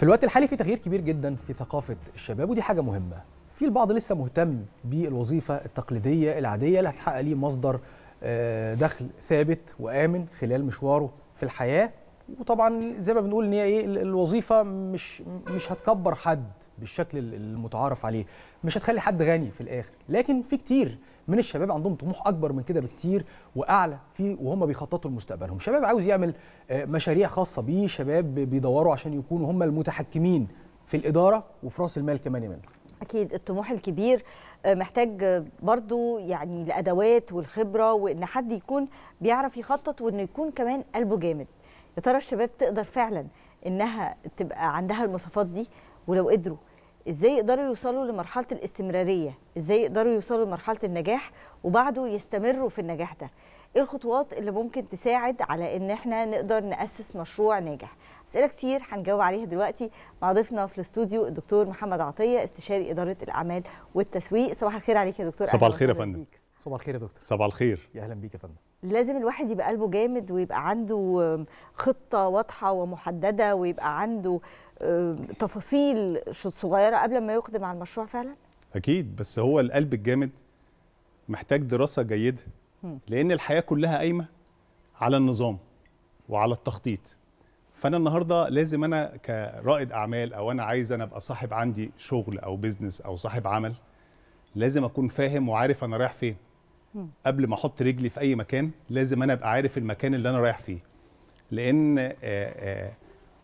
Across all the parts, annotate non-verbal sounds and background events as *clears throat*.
في الوقت الحالي في تغيير كبير جدا في ثقافة الشباب ودي حاجة مهمة في البعض لسه مهتم بالوظيفة التقليدية العادية اللي هتحقق ليه مصدر آه، دخل ثابت وآمن خلال مشواره في الحياة وطبعا زي ما بنقول ان هي ايه الوظيفه مش مش هتكبر حد بالشكل المتعارف عليه مش هتخلي حد غني في الاخر لكن في كتير من الشباب عندهم طموح اكبر من كده بكتير واعلى في وهم بيخططوا لمستقبلهم شباب عاوز يعمل آه، مشاريع خاصه بيه شباب بيدوروا عشان يكونوا هم المتحكمين في الاداره وفي راس المال كمان يا اكيد الطموح الكبير آه، محتاج برضو يعني الادوات والخبره وان حد يكون بيعرف يخطط وانه يكون كمان قلبه جامد يا ترى الشباب تقدر فعلا انها تبقى عندها المواصفات دي ولو قدروا ازاي يقدروا يوصلوا لمرحله الاستمراريه ازاي يقدروا يوصلوا لمرحله النجاح وبعده يستمروا في النجاح ده ايه الخطوات اللي ممكن تساعد على ان احنا نقدر ناسس مشروع ناجح اسئله كتير هنجاوب عليها دلوقتي مع ضيفنا في الاستوديو الدكتور محمد عطيه استشاري اداره الاعمال والتسويق صباح الخير عليك يا دكتور صباح الخير يا فندم صباح الخير يا دكتور صباح الخير يا اهلا بيك يا فندم لازم الواحد يبقى قلبه جامد ويبقى عنده خطه واضحه ومحدده ويبقى عنده آه، تفاصيل صغيره قبل ما يقدم على المشروع فعلا اكيد بس هو القلب الجامد محتاج دراسه جيده لان الحياه كلها قايمه على النظام وعلى التخطيط فانا النهارده لازم انا كرائد اعمال او انا عايز انا ابقى صاحب عندي شغل او بيزنس او صاحب عمل لازم اكون فاهم وعارف انا رايح فين قبل ما احط رجلي في اي مكان لازم انا ابقى عارف المكان اللي انا رايح فيه لان آه، آه،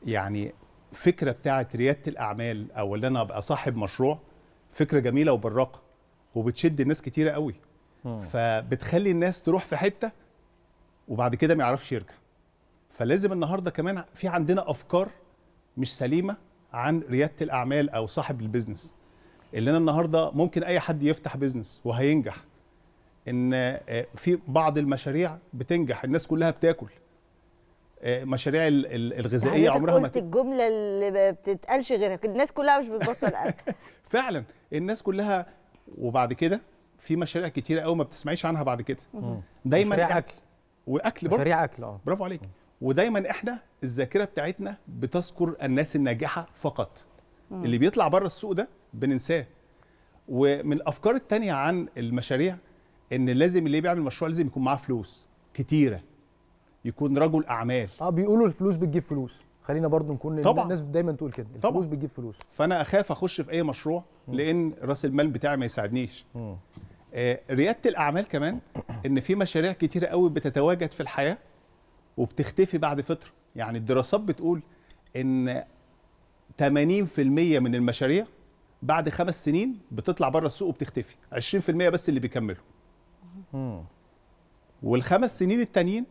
يعني فكره بتاعه رياده الاعمال او ان انا ابقى صاحب مشروع فكره جميله وبراقه وبتشد الناس كتيره قوي فبتخلي الناس تروح في حته وبعد كده ما يعرفش يرجع فلازم النهارده كمان في عندنا افكار مش سليمه عن رياده الاعمال او صاحب البيزنس اللي انا النهارده ممكن اي حد يفتح بيزنس وهينجح ان آه، في بعض المشاريع بتنجح الناس كلها بتاكل آه، مشاريع الغذائيه يعني عمرها ما قلت الجمله اللي ما بتتقالش غيرها الناس كلها مش بتبطل اكل *laughs* فعلا الناس كلها وبعد كده في مشاريع كتيره قوي ما بتسمعيش عنها بعد كده دايما مشاريع اكل واكل برضه مشاريع اكل اه برافو عليك ودايما احنا الذاكره بتاعتنا بتذكر الناس الناجحه فقط مم. اللي بيطلع بره السوق ده بننساه ومن الافكار الثانيه عن المشاريع ان لازم اللي بيعمل مشروع لازم يكون معاه فلوس كتيره يكون رجل اعمال اه بيقولوا الفلوس بتجيب فلوس خلينا برضو نكون طبعا. الناس دايما تقول كده الفلوس طبعا. بتجيب فلوس فانا اخاف اخش في اي مشروع م. لان راس المال بتاعي ما يساعدنيش آه رياده الاعمال كمان ان في مشاريع كتيره قوي بتتواجد في الحياه وبتختفي بعد فتره يعني الدراسات بتقول ان 80% من المشاريع بعد خمس سنين بتطلع بره السوق وبتختفي 20% بس اللي بيكملوا والخمس سنين التانيين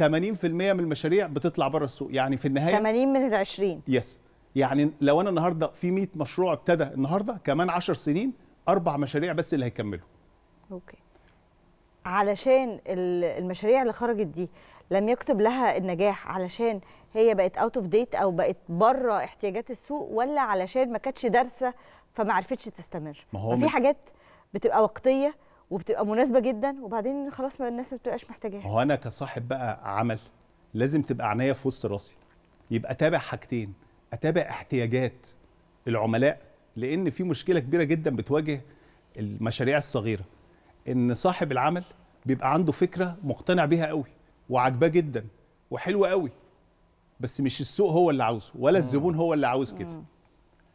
80% من المشاريع بتطلع بره السوق يعني في النهايه 80 من ال 20 يس يعني لو انا النهارده في 100 مشروع ابتدى النهارده كمان 10 سنين اربع مشاريع بس اللي هيكملوا اوكي علشان المشاريع اللي خرجت دي لم يكتب لها النجاح علشان هي بقت اوت اوف ديت او بقت بره احتياجات السوق ولا علشان ما كانتش دارسه فما عرفتش تستمر ما هو في حاجات بتبقى وقتيه وبتبقى مناسبه جدا وبعدين خلاص ما الناس ما بتبقاش محتاجاها هو انا كصاحب بقى عمل لازم تبقى عينيا في وسط راسي يبقى تابع حاجتين اتابع احتياجات العملاء لان في مشكله كبيره جدا بتواجه المشاريع الصغيره ان صاحب العمل بيبقى عنده فكره مقتنع بيها قوي وعاجباه جدا وحلوه قوي بس مش السوق هو اللي عاوزه ولا الزبون هو اللي عاوز كده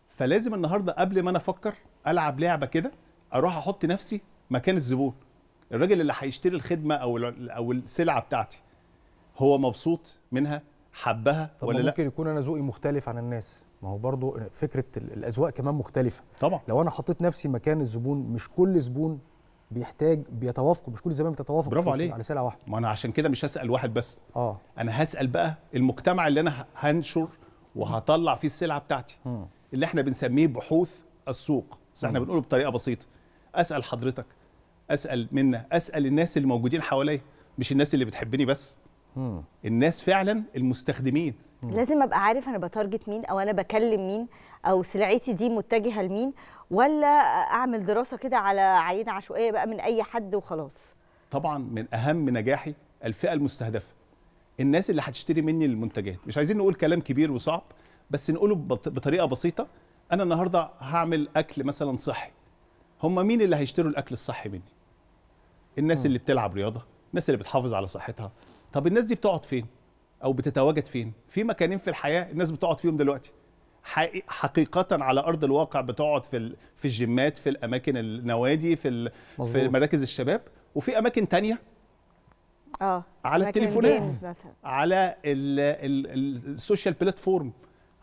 فلازم النهارده قبل ما انا افكر العب لعبه كده اروح احط نفسي مكان الزبون الراجل اللي هيشتري الخدمه او او السلعه بتاعتي هو مبسوط منها حبها طب ولا ممكن لا ممكن يكون انا ذوقي مختلف عن الناس ما هو برضو فكره الاذواق كمان مختلفه طبعا لو انا حطيت نفسي مكان الزبون مش كل زبون بيحتاج بيتوافقوا مش كل زبائن بتتوافق برافو عليك على سلعه واحده ما انا عشان كده مش هسال واحد بس اه انا هسال بقى المجتمع اللي انا هنشر وهطلع فيه السلعه بتاعتي م. اللي احنا بنسميه بحوث السوق بس احنا بنقوله بطريقه بسيطه اسال حضرتك اسال منه اسال الناس اللي موجودين حواليا مش الناس اللي بتحبني بس مم. الناس فعلا المستخدمين مم. لازم ابقى عارف انا بتارجت مين او انا بكلم مين او سلعتي دي متجهه لمين ولا اعمل دراسه كده على عينه عشوائيه بقى من اي حد وخلاص طبعا من اهم نجاحي الفئه المستهدفه الناس اللي هتشتري مني المنتجات مش عايزين نقول كلام كبير وصعب بس نقوله بطريقه بسيطه انا النهارده هعمل اكل مثلا صحي هم مين اللي هيشتروا الاكل الصحي مني الناس اللي بتلعب رياضه الناس اللي بتحافظ على صحتها طب الناس دي بتقعد فين او بتتواجد فين في مكانين في الحياه الناس بتقعد فيهم دلوقتي حقيقه على ارض الواقع بتقعد في في الجيمات في الاماكن النوادي في مزبوط. في مراكز الشباب وفي اماكن تانية اه على التليفونات على السوشيال بلاتفورم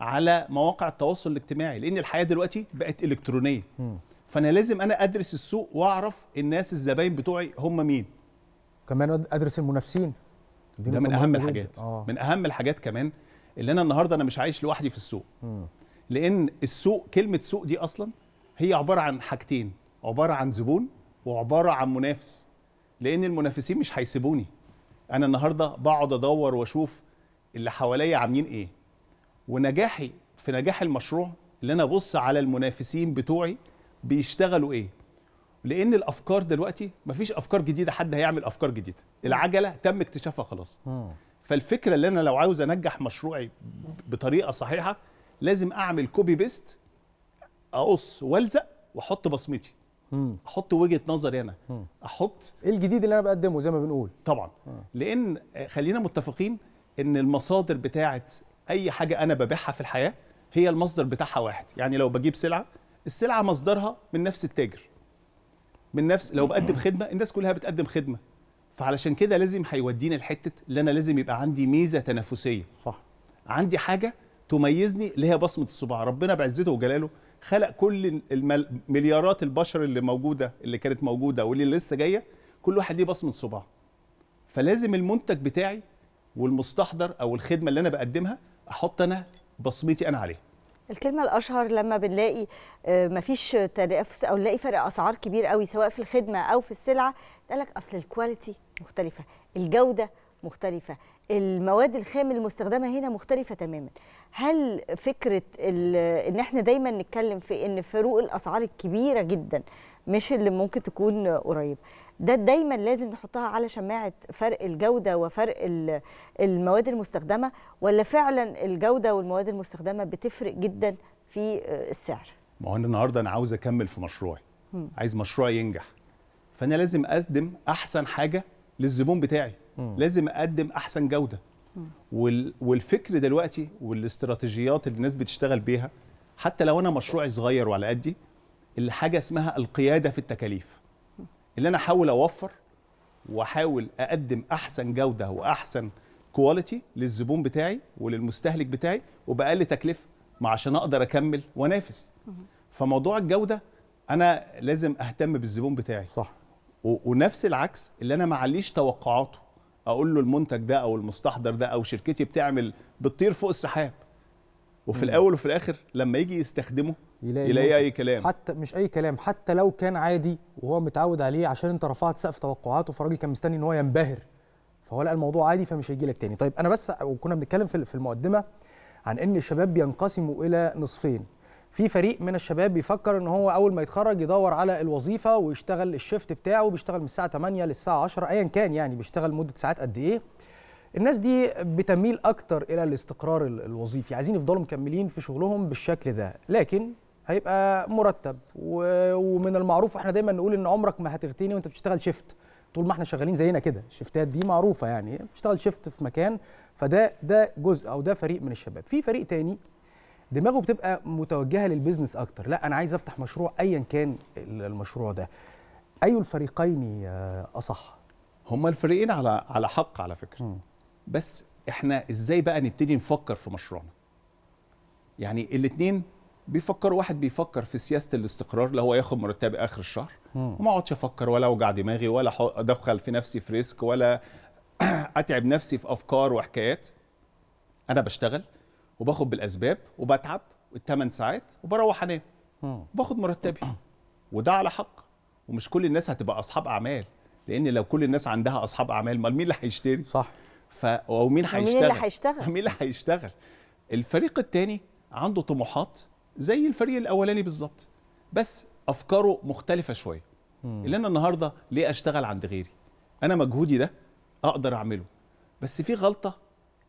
على مواقع التواصل الاجتماعي لان الحياه دلوقتي بقت الكترونيه م. فانا لازم انا ادرس السوق واعرف الناس الزباين بتوعي هم مين كمان ادرس المنافسين ده من اهم الحاجات آه. من اهم الحاجات كمان اللي انا النهارده انا مش عايش لوحدي في السوق م. لان السوق كلمه سوق دي اصلا هي عباره عن حاجتين عباره عن زبون وعباره عن منافس لان المنافسين مش هيسيبوني انا النهارده بقعد ادور واشوف اللي حواليا عاملين ايه ونجاحي في نجاح المشروع اللي انا ابص على المنافسين بتوعي بيشتغلوا ايه لان الافكار دلوقتي مفيش افكار جديده حد هيعمل افكار جديده العجله تم اكتشافها خلاص فالفكره اللي انا لو عاوز انجح مشروعي بطريقه صحيحه لازم اعمل كوبي بيست اقص والزق واحط بصمتي احط وجهه نظري انا احط ايه الجديد اللي انا بقدمه زي ما بنقول طبعا لان خلينا متفقين ان المصادر بتاعه اي حاجه انا ببيعها في الحياه هي المصدر بتاعها واحد يعني لو بجيب سلعه السلعه مصدرها من نفس التاجر من نفس لو بقدم خدمه الناس كلها بتقدم خدمه فعلشان كده لازم هيودينا لحته اللي انا لازم يبقى عندي ميزه تنافسيه صح عندي حاجه تميزني اللي هي بصمه الصباع ربنا بعزته وجلاله خلق كل مليارات البشر اللي موجوده اللي كانت موجوده واللي لسه جايه كل واحد ليه بصمه صباع فلازم المنتج بتاعي والمستحضر او الخدمه اللي انا بقدمها احط انا بصمتي انا عليها الكلمة الأشهر لما بنلاقي آه، مفيش تنافس أو نلاقي فرق أسعار كبير قوي سواء في الخدمة أو في السلعة تقالك أصل الكواليتي مختلفة الجودة مختلفة المواد الخام المستخدمة هنا مختلفة تماما هل فكرة إن احنا دايما نتكلم في إن فروق الأسعار الكبيرة جدا مش اللي ممكن تكون قريب ده دايما لازم نحطها على شماعه فرق الجوده وفرق المواد المستخدمه ولا فعلا الجوده والمواد المستخدمه بتفرق جدا في آه، السعر ما هو النهارده انا عاوز اكمل في مشروعي م. عايز مشروعي ينجح فانا لازم اقدم احسن حاجه للزبون بتاعي م. لازم اقدم احسن جوده وال... والفكر دلوقتي والاستراتيجيات اللي الناس بتشتغل بيها حتى لو انا مشروعي صغير وعلى قدي حاجه اسمها القياده في التكاليف اللي انا احاول اوفر واحاول اقدم احسن جوده واحسن كواليتي للزبون بتاعي وللمستهلك بتاعي وباقل تكلفه ما عشان اقدر اكمل وانافس فموضوع الجوده انا لازم اهتم بالزبون بتاعي صح ونفس العكس اللي انا ما عليش توقعاته اقول له المنتج ده او المستحضر ده او شركتي بتعمل بتطير فوق السحاب وفي الاول وفي الاخر لما يجي يستخدمه يلاقي, يلاقي اي كلام حتى مش اي كلام حتى لو كان عادي وهو متعود عليه عشان انت رفعت سقف توقعاته فالراجل كان مستني ان هو ينبهر فهو لقى الموضوع عادي فمش هيجي لك تاني طيب انا بس وكنا بنتكلم في المقدمه عن ان الشباب بينقسموا الى نصفين في فريق من الشباب بيفكر ان هو اول ما يتخرج يدور على الوظيفه ويشتغل الشيفت بتاعه بيشتغل من الساعه 8 للساعه 10 ايا كان يعني بيشتغل مده ساعات قد ايه الناس دي بتميل اكتر الى الاستقرار الوظيفي عايزين يفضلوا مكملين في شغلهم بالشكل ده لكن هيبقى مرتب ومن المعروف احنا دايما نقول ان عمرك ما هتغتني وانت بتشتغل شيفت طول ما احنا شغالين زينا كده الشيفتات دي معروفه يعني بتشتغل شيفت في مكان فده ده جزء او ده فريق من الشباب في فريق تاني دماغه بتبقى متوجهه للبيزنس اكتر لا انا عايز افتح مشروع ايا كان المشروع ده اي الفريقين اصح هما الفريقين على على حق على فكره م. بس احنا ازاي بقى نبتدي نفكر في مشروعنا يعني الاثنين بيفكروا واحد بيفكر في سياسه الاستقرار اللي هو ياخد مرتبي اخر الشهر وما اقعدش افكر ولا اوجع دماغي ولا ادخل في نفسي في ريسك ولا *clears throat* اتعب نفسي في افكار وحكايات انا بشتغل وباخد بالاسباب وبتعب الثمان ساعات وبروح انام باخد مرتبي وده على حق ومش كل الناس هتبقى اصحاب اعمال لان لو كل الناس عندها اصحاب اعمال مال مين اللي هيشتري صح ف او مين هيشتغل مين اللي هيشتغل *laughs* مين اللي هيشتغل الفريق الثاني عنده طموحات زي الفريق الاولاني بالظبط بس افكاره مختلفه شويه اللي انا النهارده ليه اشتغل عند غيري انا مجهودي ده اقدر اعمله بس في غلطه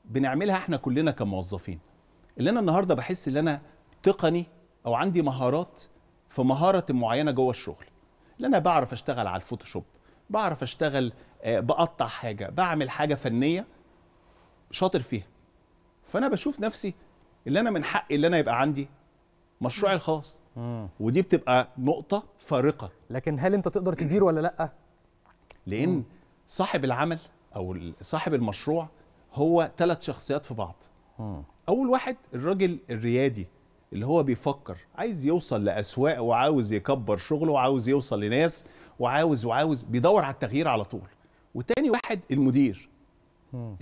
بنعملها احنا كلنا كموظفين اللي انا النهارده بحس ان انا تقني او عندي مهارات في مهاره معينه جوه الشغل اللي انا بعرف اشتغل على الفوتوشوب بعرف اشتغل آه، بقطع حاجه بعمل حاجه فنيه شاطر فيها فانا بشوف نفسي اللي انا من حقي اللي انا يبقى عندي مشروعي الخاص ودي بتبقى نقطه فارقه لكن هل انت تقدر تدير ولا لا لان صاحب العمل او صاحب المشروع هو ثلاث شخصيات في بعض اول واحد الراجل الريادي اللي هو بيفكر عايز يوصل لاسواق وعاوز يكبر شغله وعاوز يوصل لناس وعاوز وعاوز بيدور على التغيير على طول وتاني واحد المدير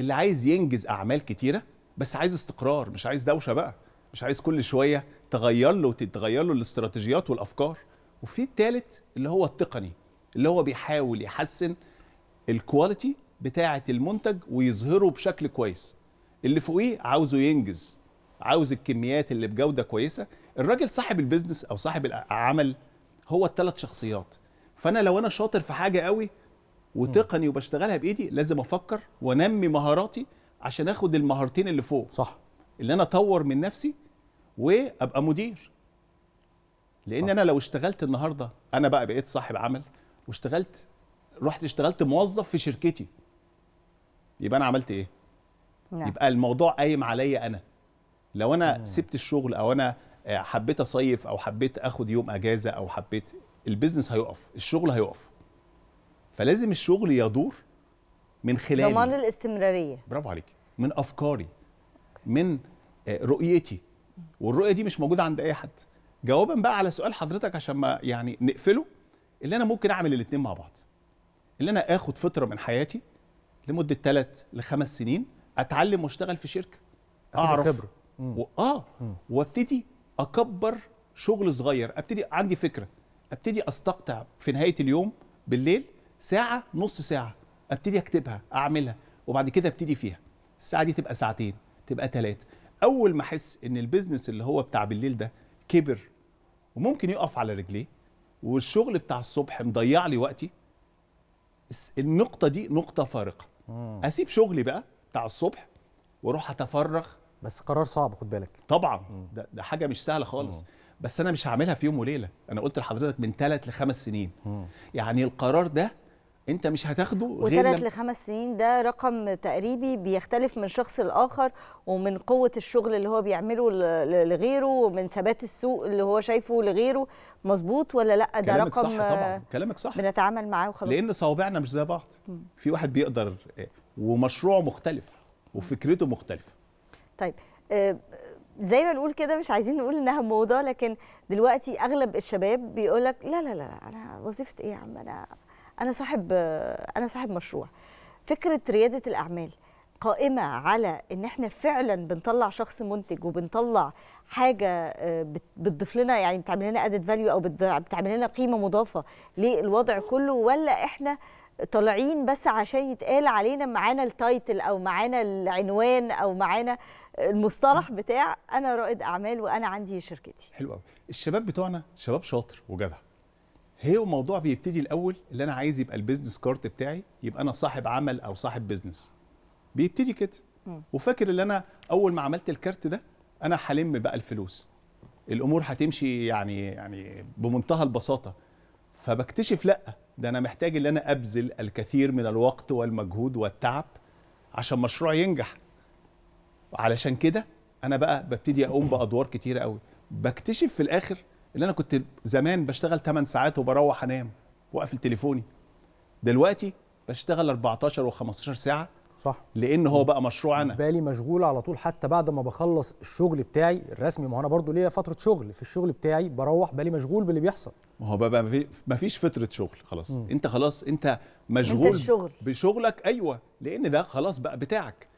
اللي عايز ينجز اعمال كتيره بس عايز استقرار مش عايز دوشه بقى مش عايز كل شويه تغير له وتتغير له الاستراتيجيات والافكار وفي التالت اللي هو التقني اللي هو بيحاول يحسن الكواليتي بتاعه المنتج ويظهره بشكل كويس اللي فوقيه عاوزه ينجز عاوز الكميات اللي بجوده كويسه الراجل صاحب البيزنس او صاحب العمل هو الثلاث شخصيات فانا لو انا شاطر في حاجه قوي وتقني وبشتغلها بايدي لازم افكر وانمي مهاراتي عشان اخد المهارتين اللي فوق صح اللي انا اطور من نفسي وابقى مدير لان صح. انا لو اشتغلت النهارده انا بقى بقيت صاحب عمل واشتغلت رحت اشتغلت موظف في شركتي يبقى انا عملت ايه نعم. يبقى الموضوع قايم عليا انا لو انا مم. سبت الشغل او انا آه، حبيت اصيف او حبيت اخد يوم اجازه او حبيت البيزنس هيقف الشغل هيقف فلازم الشغل يدور من خلال ضمان الاستمراريه برافو عليك من افكاري من آه، رؤيتي والرؤيه دي مش موجوده عند اي حد جوابا بقى على سؤال حضرتك عشان ما يعني نقفله اللي انا ممكن اعمل الاثنين مع بعض اللي انا اخد فتره من حياتي لمده ثلاث لخمس سنين اتعلم واشتغل في شركه اعرف خبره و... اه وابتدي اكبر شغل صغير ابتدي عندي فكره ابتدي استقطع في نهايه اليوم بالليل ساعه نص ساعه ابتدي اكتبها اعملها وبعد كده ابتدي فيها الساعه دي تبقى ساعتين تبقى ثلاثه اول ما احس ان البيزنس اللي هو بتاع بالليل ده كبر وممكن يقف على رجليه والشغل بتاع الصبح مضيع لي وقتي النقطه دي نقطه فارقه مم. اسيب شغلي بقى بتاع الصبح واروح اتفرغ بس قرار صعب خد بالك طبعا مم. ده, ده حاجه مش سهله خالص مم. بس انا مش هعملها في يوم وليله انا قلت لحضرتك من ثلاث لخمس سنين مم. يعني القرار ده انت مش هتاخده غير وثلاث لخمس سنين ده رقم تقريبي بيختلف من شخص لاخر ومن قوه الشغل اللي هو بيعمله لغيره ومن ثبات السوق اللي هو شايفه لغيره مظبوط ولا لا ده كلامك رقم صح طبعا كلامك صح بنتعامل معاه وخلاص لان صوابعنا مش زي بعض في واحد بيقدر ومشروعه مختلف وفكرته مختلفه طيب آه، زي ما نقول كده مش عايزين نقول انها موضه لكن دلوقتي اغلب الشباب بيقول لك لا لا لا انا وظيفه ايه يا عم انا انا صاحب انا صاحب مشروع فكره رياده الاعمال قائمه على ان احنا فعلا بنطلع شخص منتج وبنطلع حاجه آه، بتضيف لنا يعني بتعمل لنا ادد فاليو او بتعمل لنا قيمه مضافه للوضع كله ولا احنا طالعين بس عشان يتقال علينا معانا التايتل او معانا العنوان او معانا المصطلح بتاع انا رائد اعمال وانا عندي شركتي حلو قوي الشباب بتوعنا شباب شاطر وجدع هي الموضوع بيبتدي الاول اللي انا عايز يبقى البيزنس كارت بتاعي يبقى انا صاحب عمل او صاحب بيزنس بيبتدي كده وفاكر اللي انا اول ما عملت الكارت ده انا هلم بقى الفلوس الامور هتمشي يعني يعني بمنتهى البساطه فبكتشف لا ده انا محتاج ان انا ابذل الكثير من الوقت والمجهود والتعب عشان مشروع ينجح علشان كده انا بقى ببتدي اقوم بادوار كتيره قوي بكتشف في الاخر اللي انا كنت زمان بشتغل 8 ساعات وبروح انام واقفل تليفوني دلوقتي بشتغل 14 و15 ساعه صح لان هو بقى مشروع انا بالي مشغول على طول حتى بعد ما بخلص الشغل بتاعي الرسمي ما هو انا برضو ليا فتره شغل في الشغل بتاعي بروح بالي مشغول باللي بيحصل ما هو بقى فيش فتره شغل خلاص م. انت خلاص انت مشغول انت بشغلك ايوه لان ده خلاص بقى بتاعك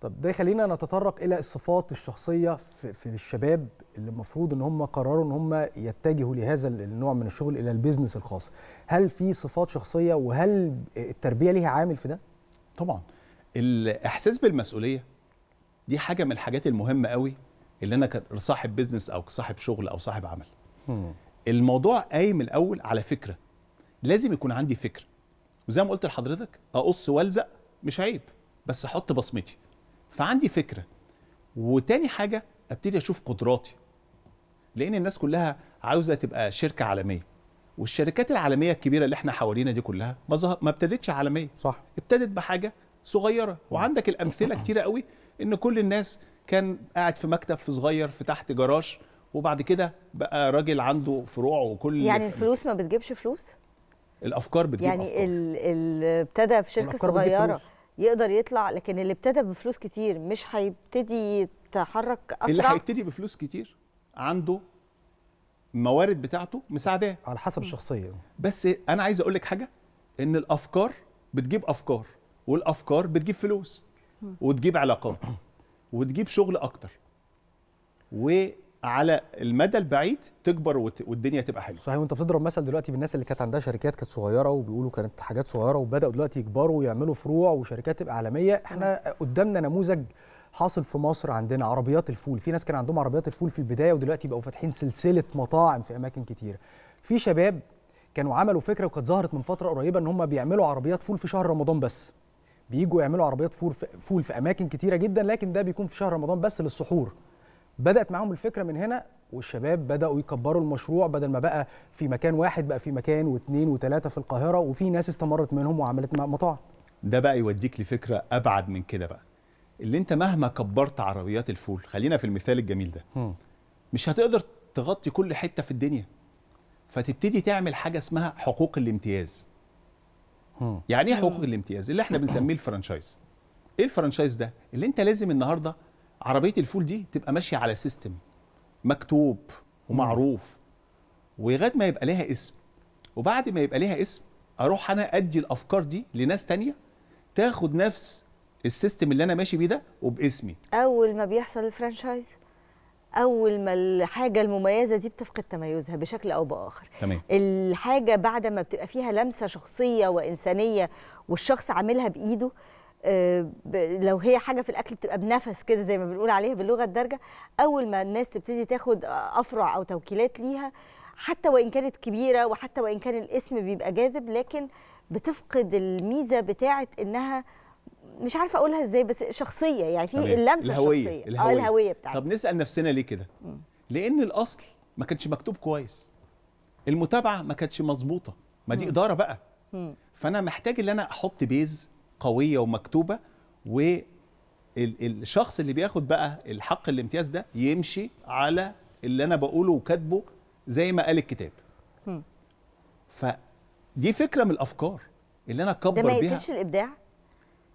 طب ده خلينا نتطرق الى الصفات الشخصيه في, في الشباب اللي المفروض ان هم قرروا ان هم يتجهوا لهذا النوع من الشغل الى البيزنس الخاص هل في صفات شخصيه وهل التربيه ليها عامل في ده طبعا الاحساس بالمسؤوليه دي حاجه من الحاجات المهمه قوي اللي انا كصاحب بيزنس او صاحب شغل او صاحب عمل هم. الموضوع قايم الاول على فكره لازم يكون عندي فكره وزي ما قلت لحضرتك اقص والزق مش عيب بس احط بصمتي فعندي فكره وتاني حاجه ابتدي اشوف قدراتي لان الناس كلها عاوزه تبقى شركه عالميه والشركات العالميه الكبيره اللي احنا حوالينا دي كلها ما ما ابتدتش عالميه صح ابتدت بحاجه صغيره وعندك الامثله *coughs* كتيره قوي ان كل الناس كان قاعد في مكتب في صغير في تحت جراج وبعد كده بقى راجل عنده فروع وكل يعني الفلوس ما بتجيبش فلوس الافكار بتجيب يعني ابتدى في شركه صغيره يقدر يطلع لكن اللي ابتدى بفلوس كتير مش هيبتدي يتحرك اسرع اللي هيبتدي بفلوس كتير عنده الموارد بتاعته مساعداه على حسب الشخصيه بس انا عايز اقول لك حاجه ان الافكار بتجيب افكار والافكار بتجيب فلوس وتجيب علاقات وتجيب شغل اكتر و على المدى البعيد تكبر والدنيا تبقى حلوه صحيح وانت بتضرب مثل دلوقتي بالناس اللي كانت عندها شركات كانت صغيره وبيقولوا كانت حاجات صغيره وبداوا دلوقتي يكبروا ويعملوا فروع وشركات تبقى عالميه احنا قدامنا نموذج حاصل في مصر عندنا عربيات الفول في ناس كان عندهم عربيات الفول في البدايه ودلوقتي بقوا فاتحين سلسله مطاعم في اماكن كتير في شباب كانوا عملوا فكره وكانت ظهرت من فتره قريبه ان هم بيعملوا عربيات فول في شهر رمضان بس بيجوا يعملوا عربيات فول في, فول في اماكن كتيره جدا لكن ده بيكون في شهر رمضان بس للسحور بدات معاهم الفكره من هنا والشباب بداوا يكبروا المشروع بدل ما بقى في مكان واحد بقى في مكان واثنين وثلاثه في القاهره وفي ناس استمرت منهم وعملت مطاعم ده بقى يوديك لفكره ابعد من كده بقى اللي انت مهما كبرت عربيات الفول خلينا في المثال الجميل ده مش هتقدر تغطي كل حته في الدنيا فتبتدي تعمل حاجه اسمها حقوق الامتياز يعني ايه حقوق الامتياز اللي احنا بنسميه الفرنشايز ايه الفرنشايز ده اللي انت لازم النهارده عربيه الفول دي تبقى ماشيه على سيستم مكتوب ومعروف ولغايه ما يبقى ليها اسم وبعد ما يبقى ليها اسم اروح انا ادي الافكار دي لناس تانية تاخد نفس السيستم اللي انا ماشي بيه ده وباسمي اول ما بيحصل الفرانشايز اول ما الحاجه المميزه دي بتفقد تميزها بشكل او باخر تمام. الحاجه بعد ما بتبقى فيها لمسه شخصيه وانسانيه والشخص عاملها بايده آه، لو هي حاجه في الاكل بتبقى بنفس كده زي ما بنقول عليها باللغه الدارجه اول ما الناس تبتدي تاخد افرع او توكيلات ليها حتى وان كانت كبيره وحتى وان كان الاسم بيبقى جاذب لكن بتفقد الميزه بتاعه انها مش عارفه اقولها ازاي بس شخصيه يعني في اللمسه الهويه الشخصية. آه، الهويه, آه الهوية بتاعتها طب نسال نفسنا ليه كده لان الاصل ما كانش مكتوب كويس المتابعه ما كانتش مظبوطه ما دي اداره بقى فانا محتاج ان انا احط بيز قويه ومكتوبه والشخص اللي بياخد بقى الحق الامتياز ده يمشي على اللي انا بقوله وكاتبه زي ما قال الكتاب فدي فكره من الافكار اللي انا اكبر بيها ده ما يقتلش الابداع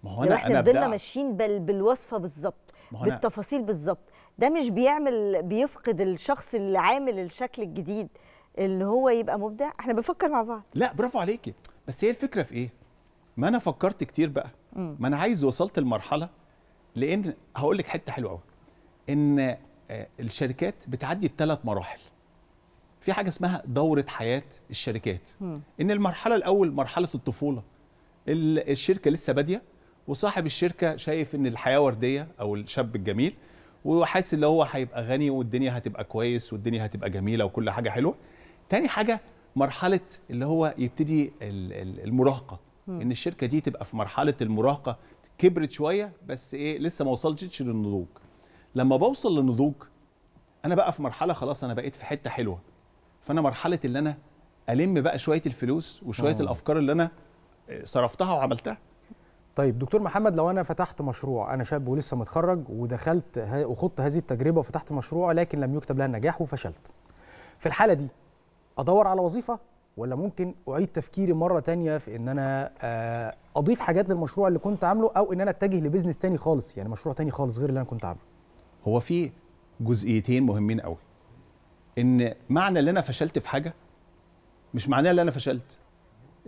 ما هو انا احنا فضلنا ماشيين بال بالوصفه بالظبط بالتفاصيل بالظبط ده مش بيعمل بيفقد الشخص اللي عامل الشكل الجديد اللي هو يبقى مبدع احنا بنفكر مع بعض لا برافو عليكي بس هي الفكره في ايه ما انا فكرت كتير بقى ما انا عايز وصلت لمرحله لان هقول لك حته حلوه قوي ان آه، الشركات بتعدي بثلاث مراحل في حاجه اسمها دوره حياه الشركات ان المرحله الاول مرحله الطفوله الشركه لسه باديه وصاحب الشركه شايف ان الحياه ورديه او الشاب الجميل وحاسس ان هو هيبقى غني والدنيا هتبقى كويس والدنيا هتبقى جميله وكل حاجه حلوه تاني حاجه مرحله اللي هو يبتدي المراهقه ان الشركه دي تبقى في مرحله المراهقه كبرت شويه بس ايه لسه ما وصلتش للنضوج لما بوصل للنضوج انا بقى في مرحله خلاص انا بقيت في حته حلوه فانا مرحله اللي انا الم بقى شويه الفلوس وشويه أوه. الافكار اللي انا آه، صرفتها وعملتها طيب دكتور محمد لو انا فتحت مشروع انا شاب ولسه متخرج ودخلت وخضت هذه التجربه وفتحت مشروع لكن لم يكتب لها النجاح وفشلت في الحاله دي ادور على وظيفه ولا ممكن اعيد تفكيري مره تانية في ان انا آه، اضيف حاجات للمشروع اللي كنت عامله او ان انا اتجه لبزنس تاني خالص يعني مشروع تاني خالص غير اللي انا كنت عامله هو في جزئيتين مهمين قوي ان معنى ان انا فشلت في حاجه مش معناه ان انا فشلت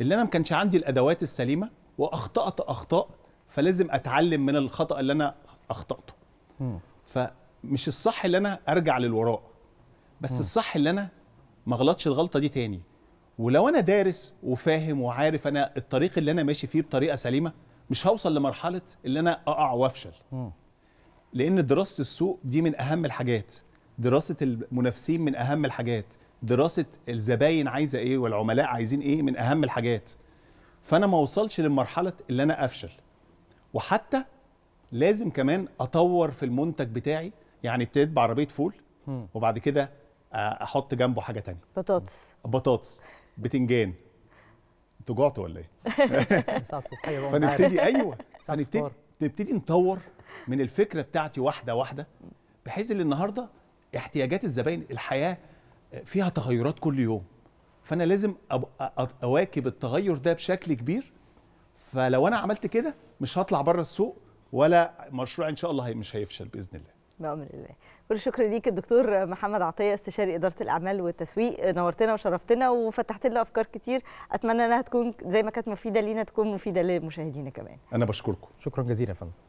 اللي انا ما كانش عندي الادوات السليمه واخطات اخطاء فلازم اتعلم من الخطا اللي انا اخطاته فمش الصح اللي انا ارجع للوراء بس الصح اللي انا ما اغلطش الغلطه دي تاني ولو انا دارس وفاهم وعارف انا الطريق اللي انا ماشي فيه بطريقه سليمه مش هوصل لمرحله اللي انا اقع وافشل لان دراسه السوق دي من اهم الحاجات دراسه المنافسين من اهم الحاجات دراسه الزباين عايزه ايه والعملاء عايزين ايه من اهم الحاجات فانا ما اوصلش لمرحله اللي انا افشل وحتى لازم كمان اطور في المنتج بتاعي يعني ابتديت بعربيه فول وبعد كده احط جنبه حاجه تانية بطاطس بطاطس بتنجان انتوا جعتوا ولا ايه؟ *laughs* فنبتدي ايوه *laughs* فنبتدي نبتدي نطور من الفكره بتاعتي واحده واحده بحيث ان النهارده احتياجات الزباين الحياه فيها تغيرات كل يوم فانا لازم اواكب التغير ده بشكل كبير فلو انا عملت كده مش هطلع بره السوق ولا مشروع ان شاء الله مش هيفشل باذن الله بأمر الله كل الشكر ليك الدكتور محمد عطيه استشاري اداره الاعمال والتسويق نورتنا وشرفتنا وفتحت لنا افكار كتير اتمنى انها تكون زي ما كانت مفيده لينا تكون مفيده لمشاهدينا كمان انا بشكركم شكرا جزيلا يا فندم